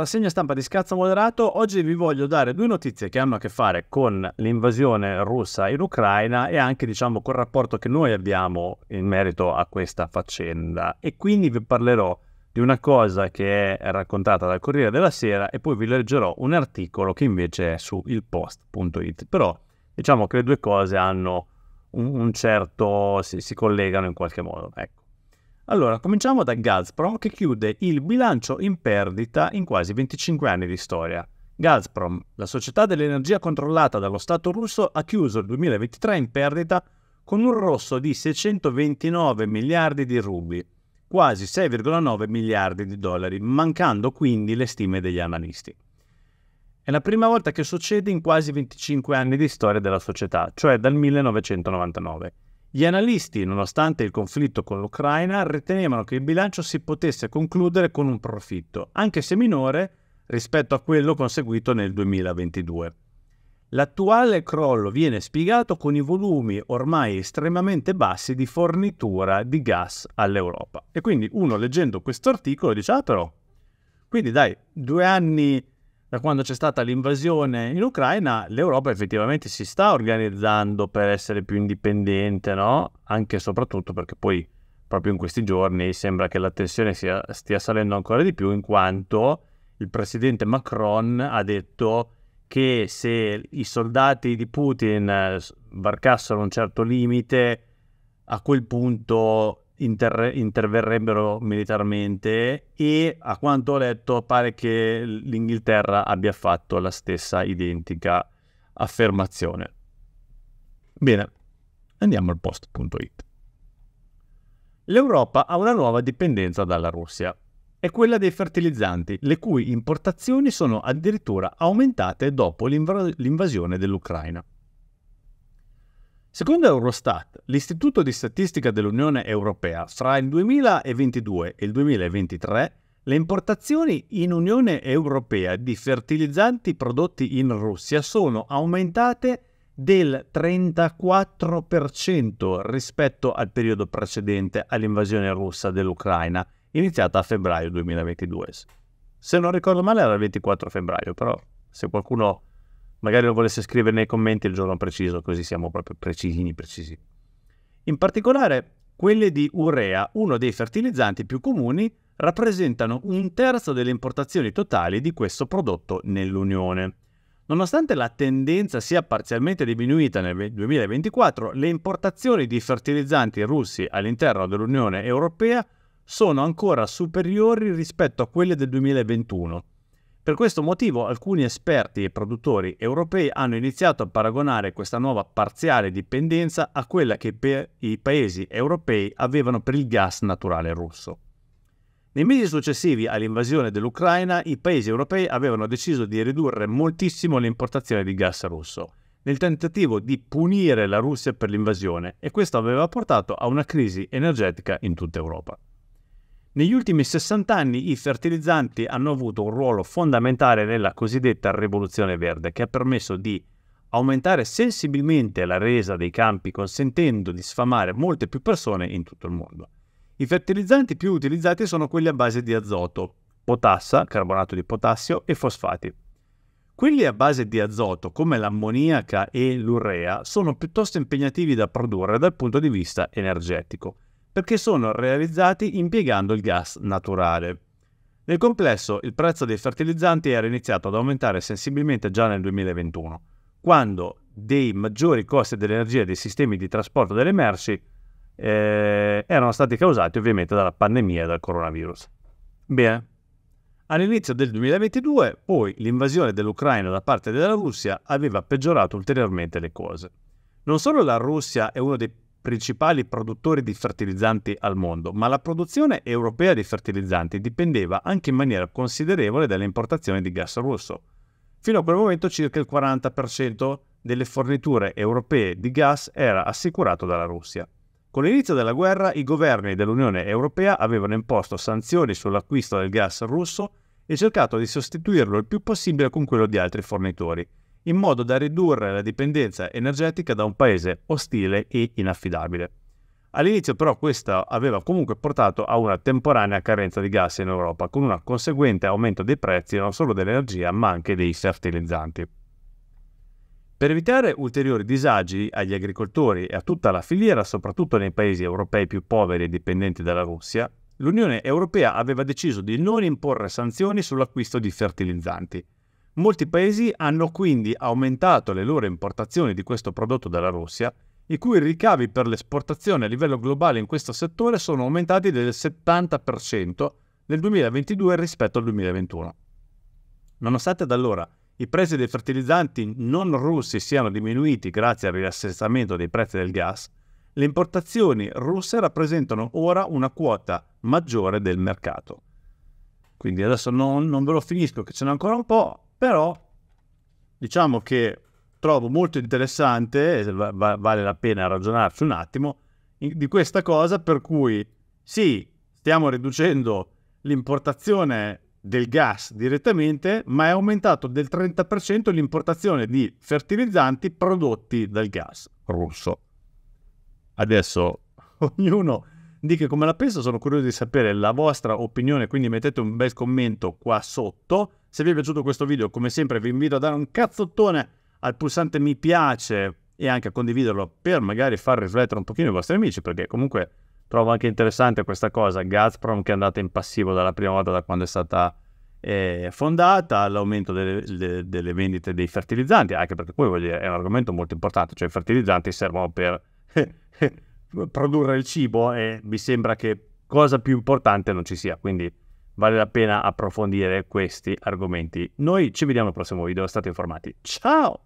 Rassegna stampa di Scazzo Moderato, oggi vi voglio dare due notizie che hanno a che fare con l'invasione russa in Ucraina e anche diciamo col rapporto che noi abbiamo in merito a questa faccenda e quindi vi parlerò di una cosa che è raccontata dal Corriere della Sera e poi vi leggerò un articolo che invece è su ilpost.it, però diciamo che le due cose hanno un, certo, si, si collegano in qualche modo, ecco. Allora, cominciamo da Gazprom che chiude il bilancio in perdita in quasi 25 anni di storia. Gazprom, la società dell'energia controllata dallo Stato russo, ha chiuso il 2023 in perdita con un rosso di 629 miliardi di rubli, quasi 6,9 miliardi di dollari, mancando quindi le stime degli analisti. È la prima volta che succede in quasi 25 anni di storia della società, cioè dal 1999. Gli analisti, nonostante il conflitto con l'Ucraina, ritenevano che il bilancio si potesse concludere con un profitto, anche se minore rispetto a quello conseguito nel 2022. L'attuale crollo viene spiegato con i volumi ormai estremamente bassi di fornitura di gas all'Europa. E quindi uno leggendo questo articolo dice, ah però, quindi dai, due anni da quando c'è stata l'invasione in Ucraina, l'Europa effettivamente si sta organizzando per essere più indipendente, no? Anche e soprattutto perché poi proprio in questi giorni sembra che la tensione sia, stia salendo ancora di più in quanto il presidente Macron ha detto che se i soldati di Putin varcassero un certo limite, a quel punto inter- interverrebbero militarmente e a quanto ho letto pare che l'Inghilterra abbia fatto la stessa identica affermazione. Bene, andiamo al post.it. L'Europa ha una nuova dipendenza dalla Russia. È quella dei fertilizzanti, le cui importazioni sono addirittura aumentate dopo l'inv- l'invasione dell'Ucraina. Secondo Eurostat, l'Istituto di Statistica dell'Unione Europea, fra il 2022 e il 2023 le importazioni in Unione Europea di fertilizzanti prodotti in Russia sono aumentate del 34% rispetto al periodo precedente all'invasione russa dell'Ucraina, iniziata a febbraio 2022. Se non ricordo male era il 24 febbraio, però se qualcuno Magari lo volesse scrivere nei commenti il giorno preciso, così siamo proprio precisini, precisi. In particolare, quelle di urea, uno dei fertilizzanti più comuni, rappresentano un terzo delle importazioni totali di questo prodotto nell'Unione. Nonostante la tendenza sia parzialmente diminuita nel 2024, le importazioni di fertilizzanti russi all'interno dell'Unione Europea sono ancora superiori rispetto a quelle del 2021, per questo motivo alcuni esperti e produttori europei hanno iniziato a paragonare questa nuova parziale dipendenza a quella che i paesi europei avevano per il gas naturale russo. Nei mesi successivi all'invasione dell'Ucraina, i paesi europei avevano deciso di ridurre moltissimo l'importazione di gas russo, nel tentativo di punire la Russia per l'invasione, e questo aveva portato a una crisi energetica in tutta Europa. Negli ultimi 60 anni i fertilizzanti hanno avuto un ruolo fondamentale nella cosiddetta rivoluzione verde che ha permesso di aumentare sensibilmente la resa dei campi consentendo di sfamare molte più persone in tutto il mondo. I fertilizzanti più utilizzati sono quelli a base di azoto, potassa, carbonato di potassio e fosfati. Quelli a base di azoto, come l'ammoniaca e l'urea, sono piuttosto impegnativi da produrre dal punto di vista energetico perché sono realizzati impiegando il gas naturale. Nel complesso, il prezzo dei fertilizzanti era iniziato ad aumentare sensibilmente già nel 2021, quando dei maggiori costi dell'energia dei sistemi di trasporto delle merci eh, erano stati causati ovviamente dalla pandemia e dal coronavirus. Bene. All'inizio del 2022, poi, l'invasione dell'Ucraina da parte della Russia aveva peggiorato ulteriormente le cose. Non solo la Russia è uno dei principali produttori di fertilizzanti al mondo, ma la produzione europea di fertilizzanti dipendeva anche in maniera considerevole dalle importazioni di gas russo. Fino a quel momento circa il 40% delle forniture europee di gas era assicurato dalla Russia. Con l'inizio della guerra i governi dell'Unione Europea avevano imposto sanzioni sull'acquisto del gas russo e cercato di sostituirlo il più possibile con quello di altri fornitori, in modo da ridurre la dipendenza energetica da un paese ostile e inaffidabile. All'inizio però questo aveva comunque portato a una temporanea carenza di gas in Europa, con un conseguente aumento dei prezzi non solo dell'energia ma anche dei fertilizzanti. Per evitare ulteriori disagi agli agricoltori e a tutta la filiera, soprattutto nei paesi europei più poveri e dipendenti dalla Russia, l'Unione Europea aveva deciso di non imporre sanzioni sull'acquisto di fertilizzanti, Molti paesi hanno quindi aumentato le loro importazioni di questo prodotto dalla Russia, i cui ricavi per l'esportazione a livello globale in questo settore sono aumentati del 70% nel 2022 rispetto al 2021. Nonostante da allora i prezzi dei fertilizzanti non russi siano diminuiti grazie al rilassamento dei prezzi del gas, le importazioni russe rappresentano ora una quota maggiore del mercato. Quindi adesso non, non ve lo finisco, che ce n'è ancora un po', però diciamo che trovo molto interessante, va, vale la pena ragionarci un attimo, di questa cosa per cui sì, stiamo riducendo l'importazione del gas direttamente, ma è aumentato del 30% l'importazione di fertilizzanti prodotti dal gas russo. Adesso ognuno dica come la pensa, sono curioso di sapere la vostra opinione, quindi mettete un bel commento qua sotto. Se vi è piaciuto questo video, come sempre vi invito a dare un cazzottone al pulsante mi piace e anche a condividerlo per magari far riflettere un pochino i vostri amici, perché comunque trovo anche interessante questa cosa. Gazprom che è andata in passivo dalla prima volta da quando è stata eh, fondata, l'aumento delle, delle, delle, vendite dei fertilizzanti, anche perché poi dire, è un argomento molto importante, cioè i fertilizzanti servono per produrre il cibo e mi sembra che cosa più importante non ci sia, quindi vale la pena approfondire questi argomenti. Noi ci vediamo al prossimo video, state informati. Ciao!